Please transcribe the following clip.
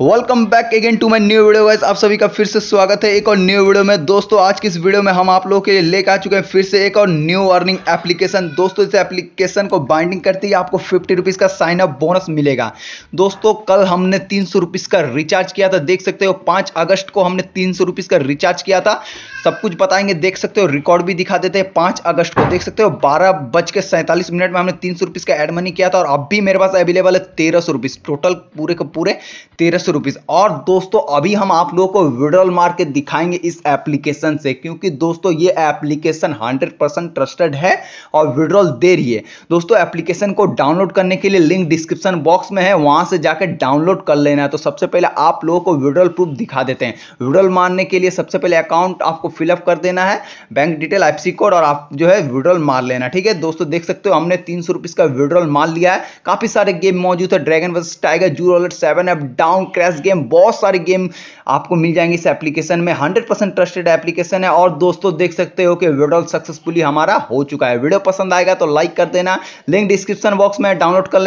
welcome back again to my new video guys आप सभी का फिर से स्वागत है एक और न्यू वीडियो में दोस्तों आज की इस वीडियो में हम आप लोगों के लिए लेकर आ चुके हैं फिर से एक और न्यू अर्निंग एप्लीकेशन दोस्तों इस एप्लीकेशन को बाइंडिंग करते ही आपको फिफ्टी रुपीज़ का साइन अप बोनस मिलेगा दोस्तों कल हमने तीन सौ का रिचार्ज किया था देख सकते हो पाँच अगस्त को हमने तीन सौ का रिचार्ज किया था सब कुछ बताएंगे देख सकते हो रिकॉर्ड भी दिखा देते हैं पाँच अगस्त को देख सकते हो बारह बज के सैंतालीस मिनट में हमने तीन सौ का एड मनी किया था और अब भी मेरे पास अवेलेबल है तेरह सौ टोटल पूरे के पूरे तेरह सिक्स रुपीज़ और दोस्तों अभी हम आप लोगों को विड्रॉल मार के दिखाएंगे इस एप्लीकेशन से क्योंकि दोस्तों ये एप्लीकेशन 100 परसेंट ट्रस्टेड है और विड्रॉल दे रही है दोस्तों एप्लीकेशन को डाउनलोड करने के लिए लिंक डिस्क्रिप्शन बॉक्स में है वहां से जाकर डाउनलोड कर लेना है तो सबसे पहले आप लोगों को विड्रॉल प्रूफ दिखा देते हैं विड्रॉल मारने के लिए सबसे पहले अकाउंट आपको फिलअप कर देना है बैंक डिटेल एफ कोड और आप जो है विड्रॉल मार लेना ठीक है दोस्तों देख सकते हो हमने तीन का विड्रॉल मार लिया है काफी सारे गेम मौजूद है ड्रैगन वर्स टाइगर जू seven up down crash game बहुत सारे गेम आपको मिल जाएंगे इस एप्लीकेशन में 100% ट्रस्टेड एप्लीकेशन है और दोस्तों देख सकते हो कि विड्रॉल सक्सेसफुली हमारा हो चुका है वीडियो पसंद आएगा तो लाइक कर देना लिंक डिस्क्रिप्शन बॉक्स में डाउनलोड कर लेना